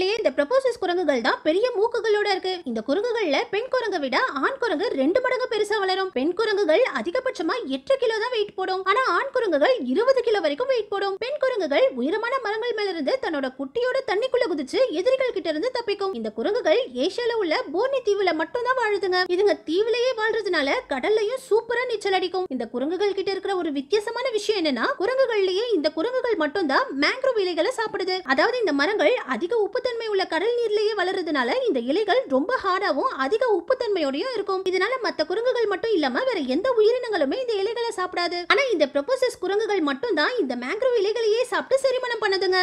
Oli. இந்த குரங்குகள் தான் பெரிய மூக்குகளோட இருக்கு இந்த குரங்குகள்ல பெண் குரங்கை விட ஆண் குரங்கு ரெண்டு மடங்கு பெருசா வளரும் பெண் குரங்குகள் அதிகபட்சமா எட்டு கிலோ தான் வெயிட் போடும் ஆனா ஆண் குரங்குகள் இருபது கிலோ வரைக்கும் வெயிட் போடும் பெண் குரங்குகள் உயரமான மரங்கள் மேல இருந்து தன்னோட குட்டியோட தண்ணிக்குள்ள குதிச்சு எதிரிகள் கிட்ட இருந்து தப்பிக்கும் இந்த குரங்குகள் ஏசியால உள்ள போர்னி தீவுல மட்டும்தான் வாழுதுங்க இதுங்க தீவுலயே வாழ்றதுனால கடல்லையும் சூப்பரா நீச்சல் அடிக்கும் இந்த குரங்குகள் கிட்ட இருக்கிற ஒரு வித்தியாசமான விஷயம் என்னன்னா குரங்குகள்லயே இந்த குரங்குகள் மட்டும்தான் தான் இலைகளை சாப்பிடுது அதாவது இந்த மரங்கள் அதிக உப்புத்தன்மை உள்ள உள்ள கடல் நீர்லயே வளர்றதுனால இந்த இலைகள் ரொம்ப ஹார்டாவும் அதிக உப்புத்தன்மையோடயும் இருக்கும் இதனால மத்த குரங்குகள் மட்டும் இல்லாம வேற எந்த உயிரினங்களுமே இந்த இலைகளை சாப்பிடாது ஆனா இந்த ப்ரொபோசஸ் குரங்குகள் மட்டும் தான் இந்த மேங்க்ரோவ் இலைகளையே சாப்பிட்டு செரிமனம் பண்ணதுங்க